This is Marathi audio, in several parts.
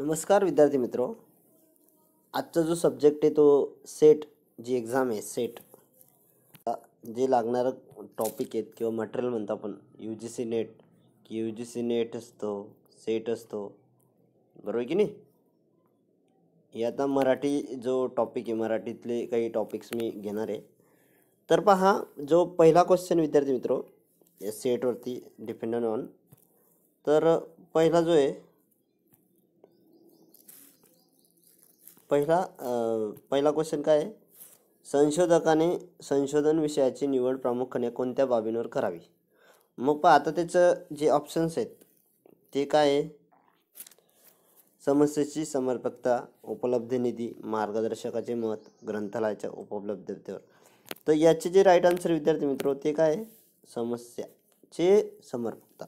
नमस्कार विद्यार्थी मित्रो आजचा जो सब्जेक्ट आहे तो सेट जी एक्झाम आहे सेट जे लागणारं टॉपिक आहेत किंवा मटेरियल म्हणतो आपण यू जी सी नेट की यू जी सी नेट असतो सेट असतो बरोबर की नाही हे आता मराठी जो टॉपिक आहे मराठीतले काही टॉपिक्स मी घेणार आहे तर पहा जो पहिला क्वेश्चन विद्यार्थी मित्रो सेटवरती डिपेंडंट ऑन तर पहिला जो आहे पहिला पहिला क्वेश्चन काय आहे संशोधकाने संशोधन विषयाची निवड प्रामुख्याने कोणत्या बाबींवर करावी मग पहा आता त्याचं जे ऑप्शन्स आहेत ते काय आहे समस्येची समर्पकता उपलब्ध निधी मार्गदर्शकाचे मत ग्रंथालयाच्या उपलब्धतेवर तर याचे जे राईट आन्सर विद्यार्थी मित्र ते काय समस्याचे समर्पकता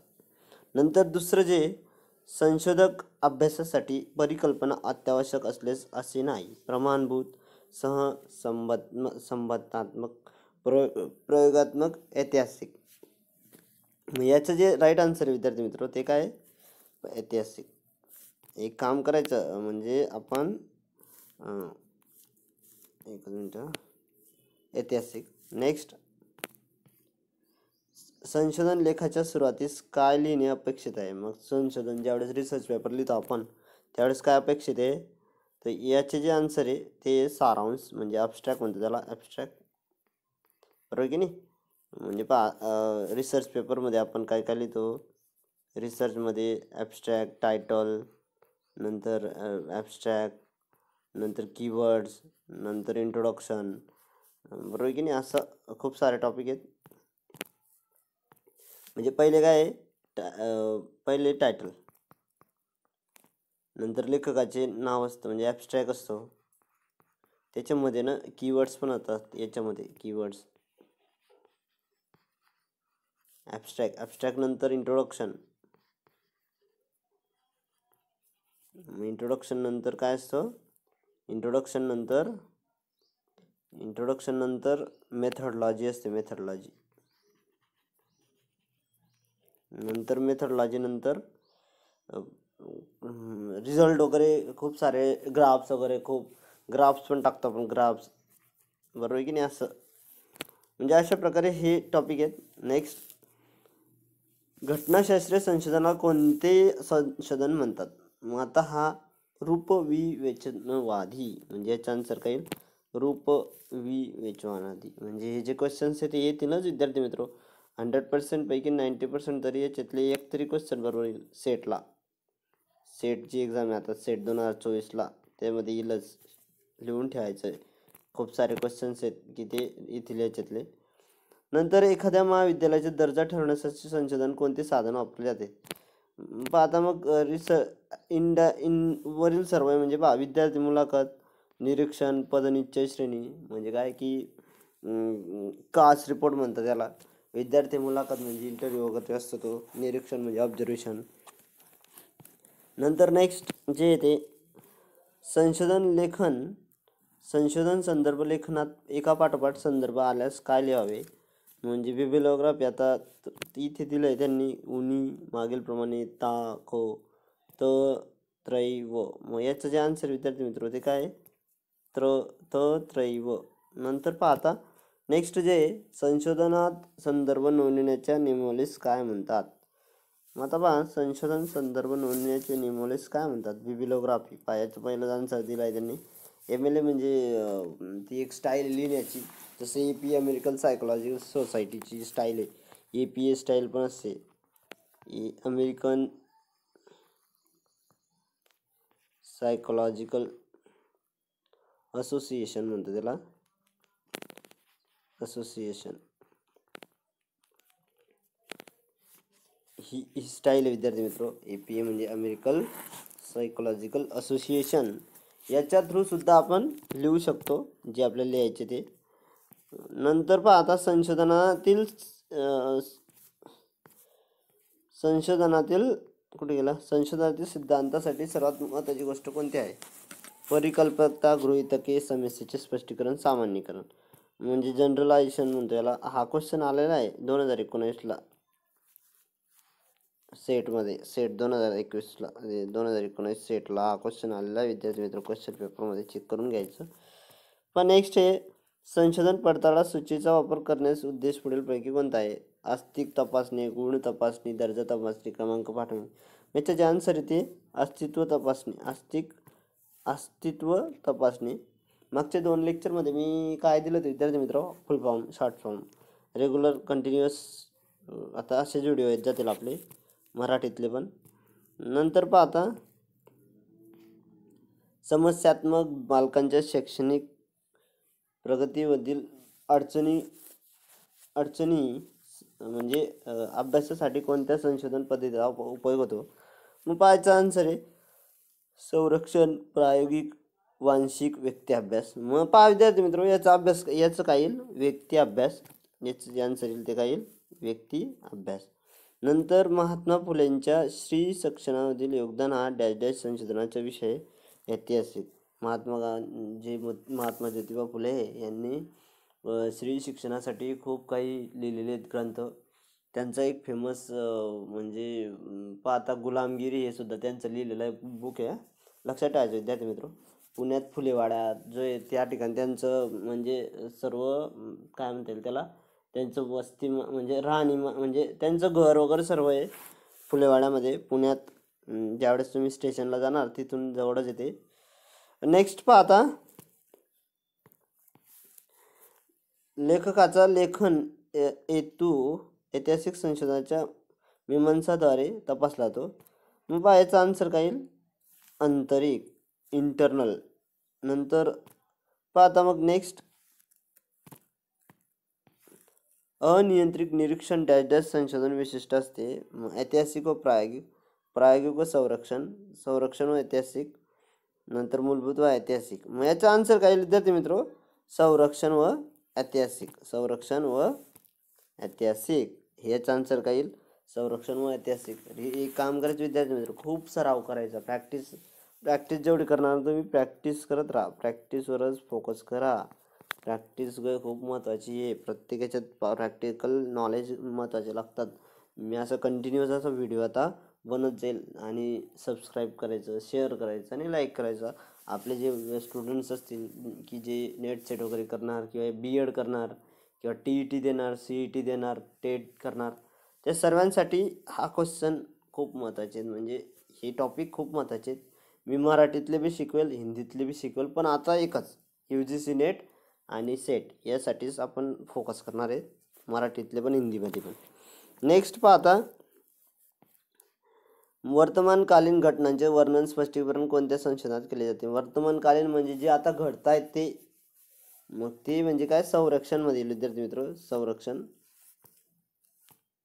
नंतर दुसरं जे संशोधक अभ्यासासाठी परिकल्पना अत्यावश्यक असल्यास असे नाही प्रमाणभूत सहसंबद्ध संबंधात्मक प्र प्रयोगात्मक ऐतिहासिक याचं जे राईट आन्सर आहे विद्यार्थी मित्र ते काय ऐतिहासिक एक काम करायचं म्हणजे आपण एक मिनटं ऐतिहासिक नेक्स्ट संशोधन लेखाच्या सुरुवातीस काय लिहिणे अपेक्षित आहे मग संशोधन ज्यावेळेस रिसर्च पेपर लिहितो आपण त्यावेळेस काय अपेक्षित आहे तर याचे जे आन्सर आहे ते सारांश म्हणजे ॲबस्ट्रॅक्ट म्हणतो त्याला ॲबस्ट्रॅक्ट बरोबर की नाही म्हणजे पा रिसर्च पेपरमध्ये आपण काय काय लिहितो रिसर्चमध्ये ॲबस्ट्रॅक्ट टायटल नंतर ॲबस्ट्रॅक्ट नंतर कीवर्ड्स नंतर इंट्रोडक्शन बरोबर की नाही असं खूप सारे टॉपिक आहेत म्हणजे पहिले काय आहे पहिले टायटल नंतर लेखकाचे नाव असतं म्हणजे ॲबस्ट्रॅक्ट असतो त्याच्यामध्ये ना कीवर्ड्स पण असतात याच्यामध्ये कीवर्ड्स ॲबस्ट्रॅक ॲबस्ट्रॅक्ट नंतर इंट्रोडक्शन इंट्रोडक्शन नंतर काय असतं इंट्रोडक्शन नंतर इंट्रोडक्शन नंतर मेथडलॉजी असते मेथडलॉजी नंतर मेथड नंतर रिझल्ट वगैरे खूप सारे ग्राफ्स वगैरे खूप ग्राफ्स पण टाकतो आपण ग्राफ्स बरोबर की नाही असं म्हणजे अशा प्रकारे हे टॉपिक आहेत नेक्स्ट घटनाशास्त्रीय संशोधनाला कोणते संशोधन म्हणतात मग आता हा रूपविवेचनवादी म्हणजे याचा आन्सर काय रूपविवेचनवादी म्हणजे हे जे क्वेश्चन्स आहेत ते येतीलच विद्यार्थी मित्र हंड्रेड पर्सेंटपैकी नाईंटी पर्सेंट तरी याच्यातले एक तरी क्वेश्चन बरोबर येईल सेटला सेटची एक्झाम आहे आता सेट दोन हजार चोवीसला त्यामध्ये येईलच लिहून ठेवायचं आहे खूप सारे क्वेश्चन्स आहेत की ते येथील याच्यातले नंतर एखाद्या महाविद्यालयाचा दर्जा ठरवण्यासाठी संशोधन कोणते साधन वापरले जाते आता मग रिस इंडा इन वरील सर्व म्हणजे पहा विद्यार्थी मुलाखत निरीक्षण पदनिश्चय श्रेणी म्हणजे काय की कास्ट रिपोर्ट म्हणतात त्याला विद्यार्थी मुलाखत म्हणजे इंटरव्ह्यू वगैरे असतो तो निरीक्षण म्हणजे ऑब्झर्वेशन नंतर नेक्स्ट जे येते संशोधन लेखन संशोधन संदर्भ लेखनात एका पाठोपाठ संदर्भ आल्यास काय लिहावे म्हणजे बिबिलोग्राफी आता इथे दिलं आहे त्यांनी उनी मागीलप्रमाणे ता को त त्रैव मग याचं जे आन्सर विद्यार्थी मित्र ते काय त्र त व नंतर पाहता नेक्स्ट जे संशोधनात संदर्भ नोंदण्याच्या नियमावलीस काय म्हणतात मग आता पहा संशोधन संदर्भ नोंदण्याचे नियमावलीस काय म्हणतात बिबिलोग्राफी पायाचं पहिलं आन्सर दिला आहे त्यांनी एम एल ए म्हणजे ती एक स्टाईल लिहिण्याची जसं ए पी अमेरिकन सायकोलॉजिकल सोसायटीची स्टाईल आहे ए पी ए स्टाईल पण असते ए अमेरिकन सायकोलॉजिकल असोसिएशन म्हणतो त्याला असोसिएशन ही ही स्टाईल विद्यार्थी मित्र ए पी ए म्हणजे अमेरिकल सायकोलॉजिकल असोसिएशन याच्या थ्रू सुद्धा आपण लिहू शकतो जे आपल्याला लिहायचे ते नंतर पहा आता संशोधनातील संशोधनातील कुठे गेला संशोधनातील सिद्धांतासाठी सर्वात महत्त्वाची गोष्ट कोणती आहे परिकल्पकता गृहितके समस्येचे स्पष्टीकरण सामान्यीकरण म्हणजे जनरलायझेशन म्हणतो याला हा क्वेश्चन आलेला आहे दोन हजार एकोणीसला सेटमध्ये सेट दोन हजार एकवीसला म्हणजे दोन हजार एकोणीस सेटला हा क्वेश्चन आलेला आहे विद्यार्थी मित्र क्वेश्चन पेपरमध्ये चेक करून घ्यायचं पण नेक्स्ट आहे संशोधन पडताळा सूचीचा वापर करण्यास उद्देश पुढीलपैकी कोणता आहे आस्तिक तपासणी गुण तपासणी दर्जा तपासणी क्रमांक पाठवणे याच्या जे आन्सर येते अस्तित्व तपासणी आस्तिक अस्तित्व तपासणी मागच्या दोन लेक्चरमध्ये मी काय दिलं होतं विद्यार्थी मित्र full form short form regular continuous आता असेच व्हिडिओ आहेत जातील आपले मराठीतले पण नंतर पाहता समस्यात्मक बालकांच्या शैक्षणिक प्रगतीमधील अडचणी अडचणी म्हणजे अभ्यासासाठी कोणत्या संशोधन पद्धतीचा उपयोग होतो मग पाहायचा आन्सर आहे संरक्षण प्रायोगिक वांशिक अभ्यास मग पहा विद्यार्थी मित्र याचा अभ्यास याचं काय येईल व्यक्ती अभ्यास याचं जे आन्सर येईल ते काय येईल व्यक्ती अभ्यास नंतर महात्मा फुलेंच्या श्री शिक्षणामधील योगदान हा डॅश डॅश संशोधनाचा विषय ऐतिहासिक महात्मा गांधी महात्मा ज्योतिबा फुले यांनी स्त्री शिक्षणासाठी खूप काही लिहिलेले आहेत ग्रंथ त्यांचा एक फेमस म्हणजे पाहता गुलामगिरी हे सुद्धा त्यांचं लिहिलेलं बुक आहे लक्षात ठेवायचं विद्यार्थी मित्र पुण्यात फुलेवाडा जो आहे त्या ठिकाणी त्यांचं म्हणजे सर्व काय म्हणता येईल त्याला त्यांचं वस्ती म्हणजे राहणी म्हणजे त्यांचं घर वगैरे सर्व आहे फुलेवाड्यामध्ये पुण्यात ज्यावेळेस तुम्ही स्टेशनला जाणार तिथून जवळच येते नेक्स्ट आता लेखकाचा लेखन हेतू ऐतिहासिक संशोधनाच्या मीमांसाद्वारे तपासला तो मग पाहायचा आन्सर काही आंतरिक इंटरनल नंतर पाहता मग नेक्स्ट अनियंत्रित निरीक्षण डॅश डॅश संशोधन विशिष्ट असते ऐतिहासिक व प्रायोगिक प्रायोगिक व संरक्षण संरक्षण व ऐतिहासिक नंतर मूलभूत व ऐतिहासिक मग याचा आन्सर काय विद्यार्थी मित्र संरक्षण व ऐतिहासिक संरक्षण व ऐतिहासिक ह्याचा आन्सर काय येईल संरक्षण व ऐतिहासिक हे काम करायचं विद्यार्थी मित्र खूप सराव करायचा प्रॅक्टिस प्रॅक्टिस जेवढी करणार तुम्ही प्रॅक्टिस करत राहा प्रॅक्टिसवरच फोकस करा प्रॅक्टिस खूप महत्त्वाची आहे प्रत्येकाच्यात प्रॅक्टिकल नॉलेज महत्त्वाचे लागतात मी असं कंटिन्यूअस असा व्हिडिओ आता बनत जाईल आणि सबस्क्राईब करायचं शेअर करायचं आणि लाईक करायचं आपले जे स्टुडंट्स असतील की जे नेट सेट वगैरे करणार किंवा बी एड करणार किंवा टी ई टी देणार सी ई टी देणार टेट करणार त्या सर्वांसाठी हा क्वेश्चन खूप महत्त्वाचे म्हणजे हे टॉपिक खूप महत्त्वाचे आहेत मी मराठीतले बी शिकवेल हिंदीतले बी शिकवेल पण आता एकच यू जी सी नेट आणि सेट यासाठीच आपण फोकस करणार आहे मराठीतले पण हिंदीमध्ये पण नेक्स्ट पाहता वर्तमानकालीन घटनांचे वर्णन स्पष्टीकरण कोणत्या संशोधनात केले जाते वर्तमानकालीन म्हणजे जे आता घडत आहेत ते मग ते म्हणजे काय संरक्षणमध्ये विद्यार्थी मित्र संरक्षण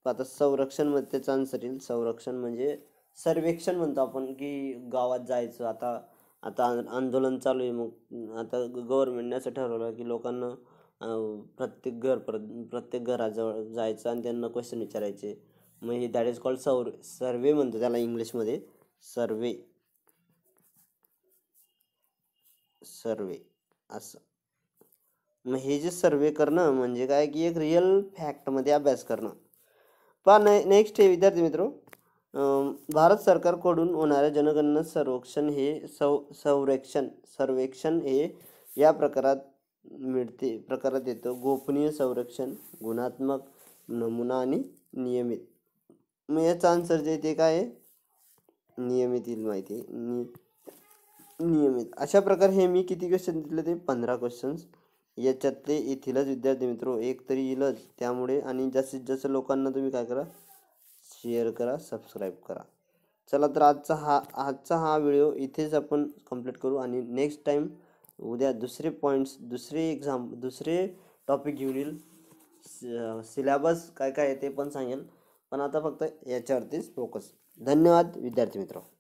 आता संरक्षणमध्ये त्याचा आन्सर येईल संरक्षण म्हणजे सर्वेक्षण म्हणतो आपण की गावात जायचं आता आता आंदोलन चालू आहे मग आता गव्हर्मेंटने असं ठरवलं की लोकांना प्रत्येक घर प्र प्रत्येक घराजवळ जायचं आणि त्यांना क्वेश्चन विचारायचे मग हे दॅट इज कॉल्ड सर्व सर्वे म्हणतो त्याला इंग्लिशमध्ये सर्वे सर्वे असं मग हे जे सर्वे करणं म्हणजे काय की एक रिअल फॅक्टमध्ये अभ्यास करणं पहा ने नेक्स्ट आहे विद्यार्थी मित्रो भारत सरकारकडून होणाऱ्या जनगणना सर्वेक्षण हे सौ संरक्षण सर्वेक्षण हे या प्रकारात मिळते प्रकारात येतो गोपनीय संरक्षण गुणात्मक नमुना आणि नियमित मग याचा आन्सर जे ते काय नियमित येईल माहिती नि नियमित अशा प्रकारे हे मी किती क्वेश्चन दिले ते पंधरा क्वेश्चन्स याच्यातले येथीलच विद्यार्थी मित्र एक तरी येईलच त्यामुळे आणि जास्तीत जास्त लोकांना तुम्ही काय करा शेअर करा सबस्क्राईब करा चला तर आजचा हा आजचा हा व्हिडिओ इथेच आपण कंप्लीट करू आणि नेक्स्ट टाईम उद्या दुसरे पॉईंट्स दुसरे एक्झाम दुसरे टॉपिक घेऊन येईल सिलॅबस काय काय आहे ते पण सांगेल पण आता फक्त याच्यावरतीच फोकस धन्यवाद विद्यार्थी मित्र